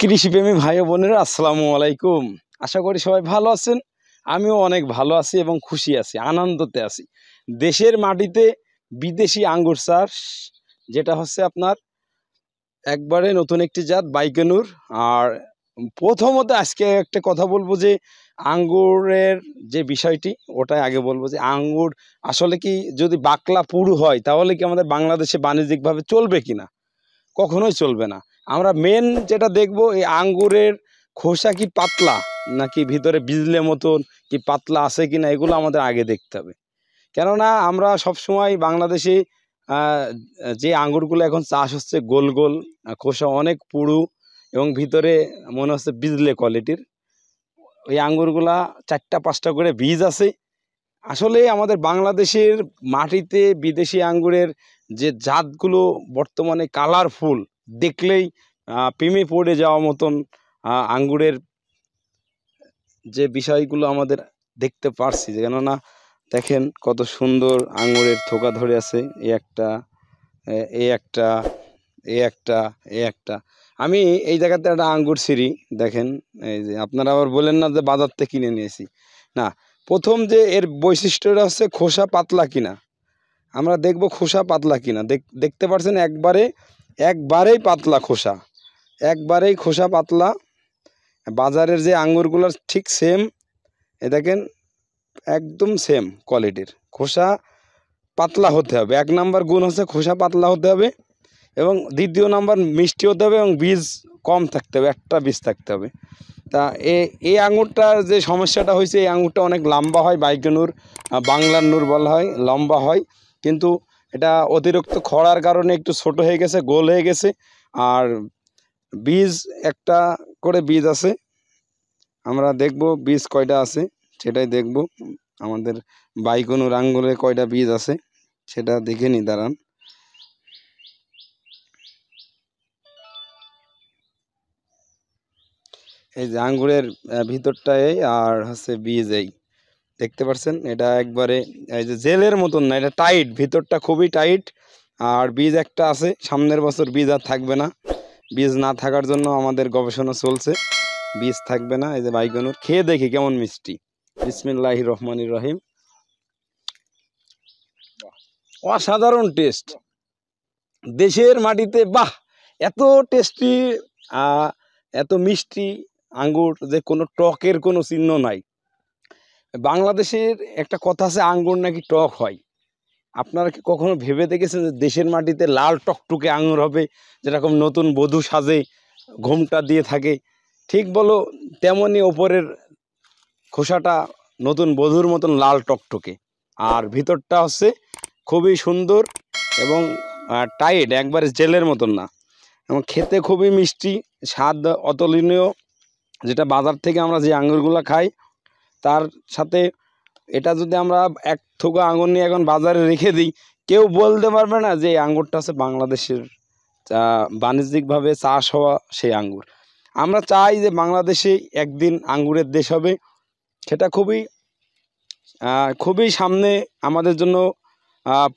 কৃষিপ্রেমী ভাই বোনেরা আসসালামু আলাইকুম আশা করি সবাই ভালো আছেন আমিও অনেক ভালো আছি এবং খুশি আছি আনন্দতে আছি দেশের মাটিতে বিদেশি আঙ্গুর চাষ যেটা হচ্ছে আপনার একবারে নতুন একটি জাত বাইকেনুর আর প্রথমত আজকে একটা কথা বলবো যে আঙ্গুরের যে বিষয়টি ওটাই আগে বলবো যে আঙ্গুর আসলে কি যদি বাকলা পুরু হয় তাহলে কি আমাদের বাংলাদেশে বাণিজ্যিকভাবে চলবে কিনা কখনোই চলবে না আমরা মেন যেটা দেখব এই আঙ্গুরের খোসা কি পাতলা নাকি ভিতরে বিজলে মতন কি পাতলা আছে কি না এগুলো আমাদের আগে দেখতে হবে কেননা আমরা সব সময় বাংলাদেশে যে আঙ্গুরগুলো এখন চাষ হচ্ছে গোল গোল খোসা অনেক পুরু এবং ভিতরে মনে হচ্ছে বিজলে কোয়ালিটির ওই আঙ্গুরগুলা চারটা পাঁচটা করে বীজ আছে আসলে আমাদের বাংলাদেশের মাটিতে বিদেশি আঙ্গুরের যে জাতগুলো বর্তমানে কালারফুল দেখলেই প্রেমে পড়ে যাওয়া মতন আঙ্গুরের যে বিষয়গুলো আমাদের দেখতে পারছি যে কেননা দেখেন কত সুন্দর আঙুরের থোকা ধরে আছে এ একটা এ একটা এ একটা এ একটা আমি এই জায়গাতে একটা আঙ্গুর সিঁড়ি দেখেন এই যে আপনারা আবার বলেন না যে বাজার থেকে কিনে নিয়েছি না প্রথম যে এর বৈশিষ্ট্যটা হচ্ছে খোসা পাতলা কিনা আমরা দেখব খোসা পাতলা কিনা দেখতে পারছেন একবারে একবারেই পাতলা খোসা একবারেই খোসা পাতলা বাজারের যে আঙুরগুলোর ঠিক সেম এ দেখেন একদম সেম কোয়ালিটির খোসা পাতলা হতে হবে এক নাম্বার গুণ হচ্ছে খোসা পাতলা হতে হবে এবং দ্বিতীয় নাম্বার মিষ্টি হতে হবে এবং বীজ কম থাকতে হবে একটা বীজ থাকতে হবে তা এই আঙুরটার যে সমস্যাটা হয়েছে এই আঙুরটা অনেক লম্বা হয় বাইকনুর বাংলার নূর বলা হয় লম্বা হয় কিন্তু এটা অতিরিক্ত খরার কারণে একটু ছোট হয়ে গেছে গোল হয়ে গেছে আর বীজ একটা করে বীজ আছে আমরা দেখব বীজ কয়টা আছে সেটাই দেখব আমাদের বাইকনুর আঙ্গুলে কয়টা বীজ আছে সেটা দেখে নি দাঁড়ান এই যে আঙ্গুরের এই আর হচ্ছে বীজ এই দেখতে পাচ্ছেন এটা একবারে এই যে জেলের মতন না এটা টাইট ভিতরটা খুবই টাইট আর বীজ একটা আছে সামনের বছর বীজ আর থাকবে না বীজ না থাকার জন্য আমাদের গবেষণা চলছে বীজ থাকবে না এই যে বাইগনুর খেয়ে দেখি কেমন মিষ্টি বিসমিল্লাহ রহমান রহিম অসাধারণ টেস্ট দেশের মাটিতে বাহ এত টেস্টি এত মিষ্টি আঙ্গুর যে কোনো টকের কোনো চিহ্ন নাই বাংলাদেশের একটা কথা আছে আঙ্গুর নাকি টক হয় আপনারা কি কখনো ভেবে দেখেছেন যে দেশের মাটিতে লাল টকটুকে আঙুর হবে যেরকম নতুন বধূ সাজে ঘুমটা দিয়ে থাকে ঠিক বলো তেমনই ওপরের খোসাটা নতুন বধুর মতন লাল টকটকে আর ভিতরটা হচ্ছে খুবই সুন্দর এবং টাইট একবারে জেলের মতন না এবং খেতে খুবই মিষ্টি স্বাদ অতুলনীয় যেটা বাজার থেকে আমরা যে আঙুরগুলো খাই তার সাথে এটা যদি আমরা এক থোকা আঙুর নিয়ে এখন বাজারে রেখে দিই কেউ বলতে পারবে না যে আঙুরটা হচ্ছে বাংলাদেশের বাণিজ্যিকভাবে চাষ হওয়া সেই আঙ্গুর আমরা চাই যে বাংলাদেশে একদিন আঙ্গুরের দেশ হবে সেটা খুবই খুবই সামনে আমাদের জন্য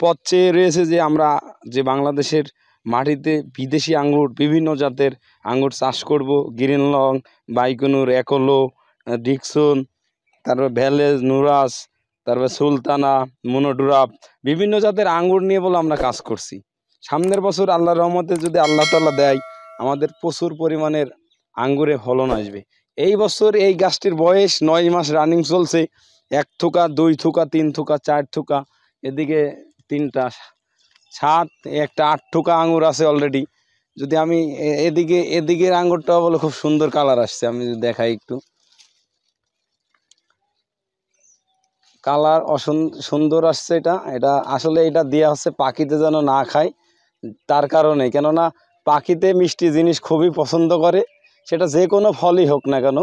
পথ চেয়ে রয়েছে যে আমরা যে বাংলাদেশের মাটিতে বিদেশি আঙ্গুর বিভিন্ন জাতের আঙ্গুর চাষ করব গ্রিন লং বাইকুনুর একলো ডিকসন তারপর ভ্যালেজ নুরাস তারপর সুলতানা মনোডুরাপ বিভিন্ন জাতের আঙ্গুর নিয়ে বলে আমরা কাজ করছি সামনের বছর আল্লাহ রহমতে যদি আল্লাহ তাল্লাহ দেয় আমাদের প্রচুর পরিমাণের আঙ্গুরে ফলন আসবে এই বছর এই গাছটির বয়স নয় মাস রানিং চলছে এক থোকা দুই থোকা তিন থোকা চার থোকা এদিকে তিনটা সাত একটা আট থোকা আঙুর আছে অলরেডি যদি আমি এদিকে এদিকের আঙুরটা বলে খুব সুন্দর কালার আসছে আমি যদি দেখাই একটু কালার অসুন সুন্দর আসছে এটা এটা আসলে এটা দেওয়া হচ্ছে পাখিতে যেন না খায় তার কারণে কেননা পাখিতে মিষ্টি জিনিস খুবই পছন্দ করে সেটা যে কোনো ফলই হোক না কেন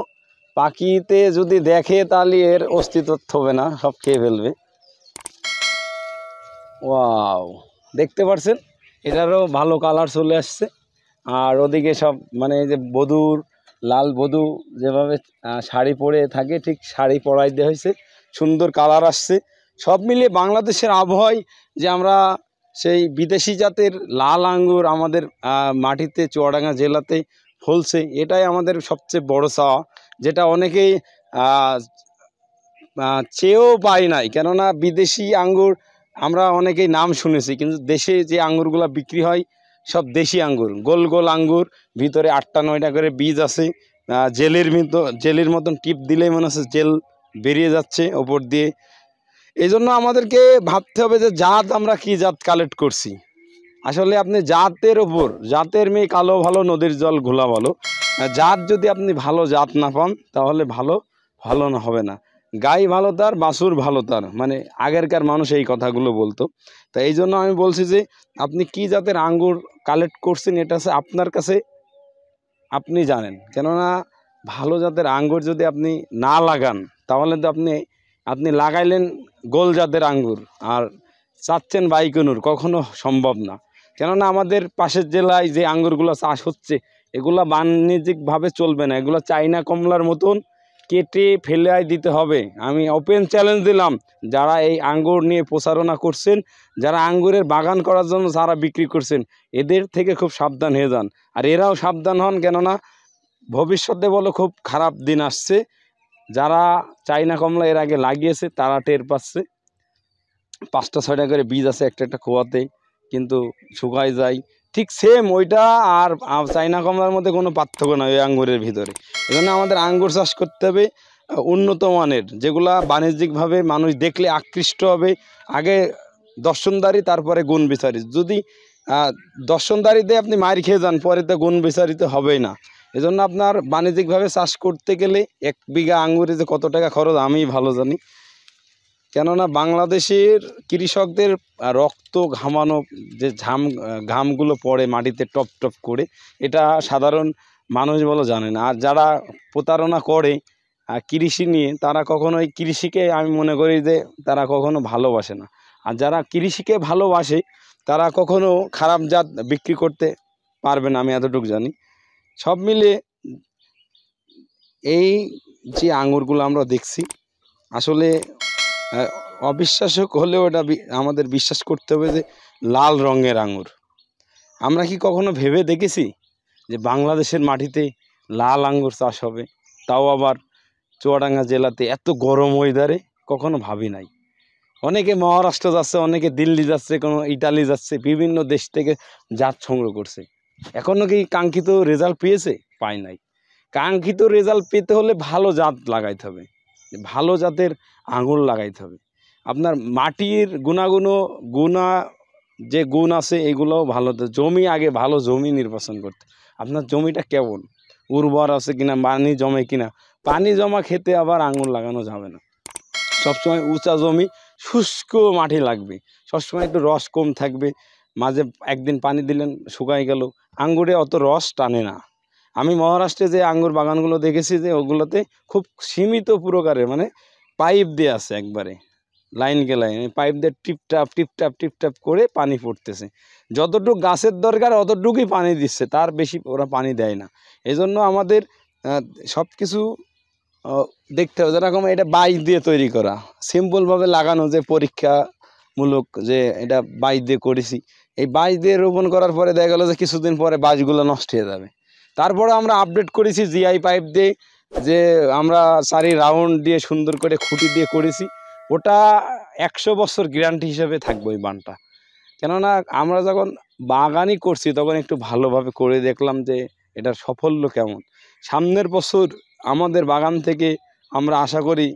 পাখিতে যদি দেখে তাহলে এর অস্তিত্ব হবে না সব খেয়ে ফেলবে ওয়াও দেখতে পারছেন এটারও ভালো কালার চলে আসছে আর ওদিকে সব মানে যে বধুর লাল বধু যেভাবে শাড়ি পরে থাকে ঠিক শাড়ি পরাই দেওয়া হয়েছে সুন্দর কালার আসছে সব মিলিয়ে বাংলাদেশের আবহাওয়ায় যে আমরা সেই বিদেশি জাতের লাল আঙ্গুর আমাদের মাটিতে চুয়াডাঙ্গা জেলাতে ফলছে এটাই আমাদের সবচেয়ে বড় চাওয়া যেটা অনেকেই চেয়েও পাই নাই কেননা বিদেশি আঙ্গুর আমরা অনেকেই নাম শুনেছি কিন্তু দেশে যে আঙ্গুরগুলো বিক্রি হয় সব দেশি আঙ্গুর গোল গোল আঙ্গুর ভিতরে আটটা নয়টা করে বীজ আছে জেলের মতো জেলের মতন টিপ দিলেই মনে হচ্ছে জেল বেরিয়ে যাচ্ছে ওপর দিয়ে এই জন্য আমাদেরকে ভাবতে হবে যে জাত আমরা কি জাত কালেক্ট করছি আসলে আপনি জাতের ওপর জাতের মেয়ে কালো ভালো নদীর জল ঘোলা ভালো জাত যদি আপনি ভালো জাত না পান তাহলে ভালো ভালো হবে না গাই ভালো তার বাসুর ভালো তার মানে আগেরকার মানুষ এই কথাগুলো বলতো তা এই জন্য আমি বলছি যে আপনি কি জাতের আঙ্গুর কালেক্ট করছেন এটা আপনার কাছে আপনি জানেন কেননা ভালো জাতের আঙ্গুর যদি আপনি না লাগান তাহলে তো আপনি আপনি লাগাইলেন গোল জাতের আঙ্গুর আর চাচ্ছেন বাইকনুর কখনো সম্ভব না কেননা আমাদের পাশের জেলায় যে আঙ্গুরগুলো চাষ হচ্ছে এগুলা বাণিজ্যিকভাবে চলবে না এগুলো চাইনা কমলার মতন কেটে ফেলাই দিতে হবে আমি ওপেন চ্যালেঞ্জ দিলাম যারা এই আঙ্গুর নিয়ে প্রচারণা করছেন যারা আঙ্গুরের বাগান করার জন্য যারা বিক্রি করছেন এদের থেকে খুব সাবধান হয়ে যান আর এরাও সাবধান হন কেননা ভবিষ্যতে বলো খুব খারাপ দিন আসছে যারা চাইনা কমলা এর আগে লাগিয়েছে তারা টের পাচ্ছে পাঁচটা ছয়টা করে বীজ আছে একটা একটা খোয়াতে কিন্তু শুকায় যায় ঠিক সেম ওইটা আর চাইনা কমলার মধ্যে কোনো পার্থক্য নয় ওই আঙ্গুরের ভিতরে এখানে আমাদের আঙ্গুর চাষ করতে হবে উন্নত মানের যেগুলা বাণিজ্যিকভাবে মানুষ দেখলে আকৃষ্ট হবে আগে দর্শনদারি তারপরে গুণ বিচারিত যদি দর্শনদারিতে আপনি মার খেয়ে যান পরে তো গুণ বিচারিত হবেই না এজন্য আপনার বাণিজ্যিকভাবে চাষ করতে গেলে এক বিঘা আঙুরে যে কত টাকা খরচ আমি ভালো জানি কেননা বাংলাদেশের কৃষকদের রক্ত ঘামানো যে ঝাম ঘামগুলো পড়ে মাটিতে টপ টপ করে এটা সাধারণ মানুষ বলো জানে না আর যারা প্রতারণা করে কৃষি নিয়ে তারা কখনো এই কৃষিকে আমি মনে করি যে তারা কখনো ভালোবাসে না আর যারা কৃষিকে ভালোবাসে তারা কখনো খারাপ জাত বিক্রি করতে পারবে না আমি এতটুকু জানি সব মিলে এই যে আঙুরগুলো আমরা দেখছি আসলে অবিশ্বাসক হলেও এটা আমাদের বিশ্বাস করতে হবে যে লাল রঙের আঙুর আমরা কি কখনো ভেবে দেখেছি যে বাংলাদেশের মাটিতে লাল আঙুর চাষ হবে তাও আবার চুয়াডাঙ্গা জেলাতে এত গরম ওয়েদারে কখনো ভাবি নাই অনেকে মহারাষ্ট্র যাচ্ছে অনেকে দিল্লি যাচ্ছে কোনো ইটালি যাচ্ছে বিভিন্ন দেশ থেকে জাত সংগ্রহ করছে এখনও কি কাঙ্ক্ষিত রেজাল্ট পেয়েছে পায় নাই কাঙ্ক্ষিত রেজাল্ট পেতে হলে ভালো জাত লাগাইতে হবে ভালো জাতের আঙুল লাগাইতে হবে আপনার মাটির গুণাগুণও গুণা যে গুণ আছে এগুলোও ভালো জমি আগে ভালো জমি নির্বাচন করতে আপনার জমিটা কেমন উর্বর আছে কিনা পানি জমে কিনা পানি জমা খেতে আবার আঙুল লাগানো যাবে না সবসময় উঁচা জমি শুষ্ক মাটি লাগবে সবসময় একটু রস কম থাকবে মাঝে একদিন পানি দিলেন শুকাই গেল আঙ্গুরে অত রস টানে না আমি মহারাষ্ট্রে যে আঙ্গুর বাগানগুলো দেখেছি যে ওগুলোতে খুব সীমিত প্রকারে মানে পাইপ দিয়ে আছে একবারে লাইনকে লাইনে পাইপ দিয়ে টিপটাপ টিপটাপ টিপটাপ করে পানি পড়তেছে যতটুকু গাছের দরকার অতটুকুই পানি দিচ্ছে তার বেশি ওরা পানি দেয় না এজন্য আমাদের সব কিছু দেখতে হবে যেরকম এটা বাই দিয়ে তৈরি করা সিম্পলভাবে লাগানো যে পরীক্ষামূলক যে এটা বাই দিয়ে করেছি এই বাঁশ দিয়ে রোপণ করার পরে দেখা গেলো যে কিছুদিন পরে বাঁশগুলো নষ্ট হয়ে যাবে তারপরে আমরা আপডেট করেছি জিআই পাইপ দিয়ে যে আমরা চারি রাউন্ড দিয়ে সুন্দর করে খুঁটি দিয়ে করেছি ওটা একশো বছর গ্যারান্টি হিসেবে থাকবে ওই বানটা কেননা আমরা যখন বাগানই করছি তখন একটু ভালোভাবে করে দেখলাম যে এটার সাফল্য কেমন সামনের বছর আমাদের বাগান থেকে আমরা আশা করি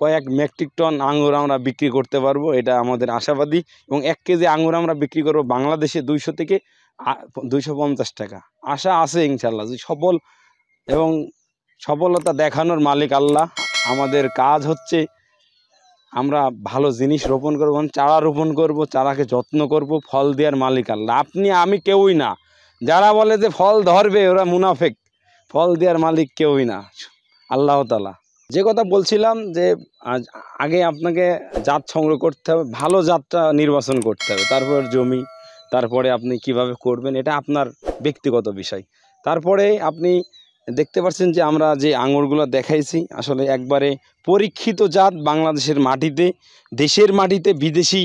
কয়েক মেট্রিক টন আঙুর আমরা বিক্রি করতে পারবো এটা আমাদের আশাবাদী এবং এক কেজি আঙুর আমরা বিক্রি করবো বাংলাদেশে দুইশো থেকে দুইশো পঞ্চাশ টাকা আশা আছে ইনশাল্লাহ যে সফল এবং সফলতা দেখানোর মালিক আল্লাহ আমাদের কাজ হচ্ছে আমরা ভালো জিনিস রোপণ করব চারা রোপণ করব চারাকে যত্ন করব ফল দেওয়ার মালিক আল্লাহ আপনি আমি কেউই না যারা বলে যে ফল ধরবে ওরা মুনাফেক ফল দেওয়ার মালিক কেউই না আল্লাহ তালা যে কথা বলছিলাম যে আগে আপনাকে জাত সংগ্রহ করতে হবে ভালো জাতটা নির্বাচন করতে হবে তারপর জমি তারপরে আপনি কিভাবে করবেন এটা আপনার ব্যক্তিগত বিষয় তারপরে আপনি দেখতে পাচ্ছেন যে আমরা যে আঙুরগুলো দেখাইছি আসলে একবারে পরীক্ষিত জাত বাংলাদেশের মাটিতে দেশের মাটিতে বিদেশি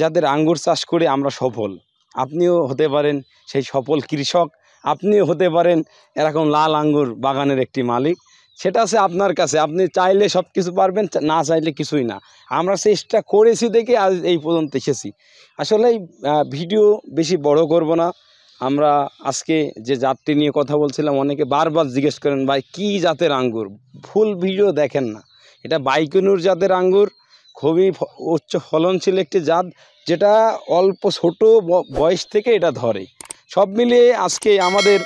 যাদের আঙ্গুর চাষ করে আমরা সফল আপনিও হতে পারেন সেই সফল কৃষক আপনিও হতে পারেন এরকম লাল আঙ্গুর বাগানের একটি মালিক সেটা আছে আপনার কাছে আপনি চাইলে সব কিছু পারবেন না চাইলে কিছুই না আমরা চেষ্টা করেছি দেখে আজ এই পর্যন্ত এসেছি আসলে ভিডিও বেশি বড় করব না আমরা আজকে যে জাতটি নিয়ে কথা বলছিলাম অনেকে বারবার জিজ্ঞেস করেন ভাই কি জাতের আঙ্গুর ফুল ভিডিও দেখেন না এটা বাইকনুর জাতের আঙ্গুর খুবই উচ্চ ফলনশীল একটি জাত যেটা অল্প ছোট বয়স থেকে এটা ধরে সব মিলিয়ে আজকে আমাদের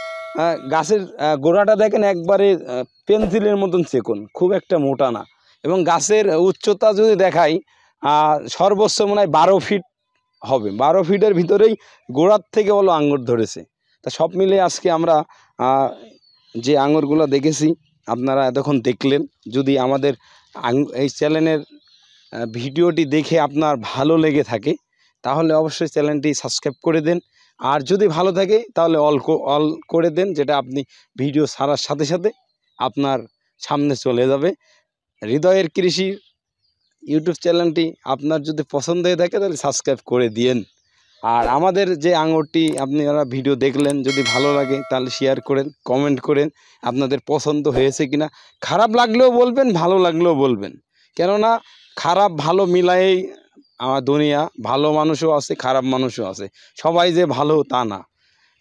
গাছের গোড়াটা দেখেন একবারে পেন্সিলের মতন চেকন খুব একটা মোটা না এবং গাছের উচ্চতা যদি দেখাই সর্বোচ্চ মনে হয় বারো ফিট হবে বারো ফিটের ভিতরেই গোড়ার থেকে বলো আঙুর ধরেছে তা সব মিলে আজকে আমরা যে আঙুরগুলো দেখেছি আপনারা এতক্ষণ দেখলেন যদি আমাদের এই চ্যানেলের ভিডিওটি দেখে আপনার ভালো লেগে থাকে তাহলে অবশ্যই চ্যানেলটি সাবস্ক্রাইব করে দেন আর যদি ভালো থাকে তাহলে অল অল করে দেন যেটা আপনি ভিডিও ছাড়ার সাথে সাথে আপনার সামনে চলে যাবে হৃদয়ের কৃষি ইউটিউব চ্যানেলটি আপনার যদি পছন্দ হয়ে থাকে তাহলে সাবস্ক্রাইব করে দিয়েন আর আমাদের যে আপনি আপনারা ভিডিও দেখলেন যদি ভালো লাগে তাহলে শেয়ার করেন কমেন্ট করেন আপনাদের পছন্দ হয়েছে কিনা খারাপ লাগলেও বলবেন ভালো লাগলেও বলবেন কেননা খারাপ ভালো মিলাই আমার দুনিয়া ভালো মানুষও আছে খারাপ মানুষও আছে সবাই যে ভালো তা না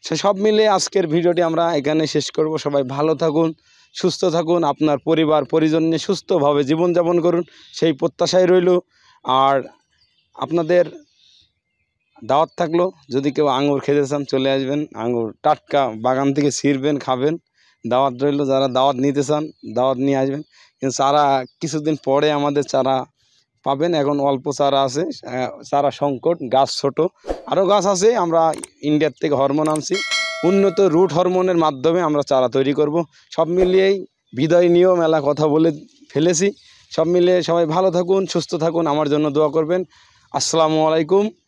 সে সব মিলে আজকের ভিডিওটি আমরা এখানে শেষ করব সবাই ভালো থাকুন সুস্থ থাকুন আপনার পরিবার পরিজন নিয়ে সুস্থভাবে জীবনযাপন করুন সেই প্রত্যাশায় রইল আর আপনাদের দাওয়াত থাকলো যদি কেউ আঙুর খেতে চান চলে আসবেন আঙুর টাটকা বাগান থেকে ছিঁড়বেন খাবেন দাওয়াত রইল যারা দাওয়াত নিতে চান দাওয়াত নিয়ে আসবেন কিন্তু চারা কিছুদিন পরে আমাদের চারা পাবেন এখন অল্প চারা আছে হ্যাঁ, চারা সংকট গাছ ছোট আরও গাছ আছে আমরা ইন্ডিয়ার থেকে হরমোন আনছি উন্নত রুট হরমোনের মাধ্যমে আমরা চারা তৈরি করব সব মিলিয়েই বিদায় নিয়েও মেলা কথা বলে ফেলেছি সব মিলিয়ে সবাই ভালো থাকুন সুস্থ থাকুন আমার জন্য দোয়া করবেন আসসালামু আলাইকুম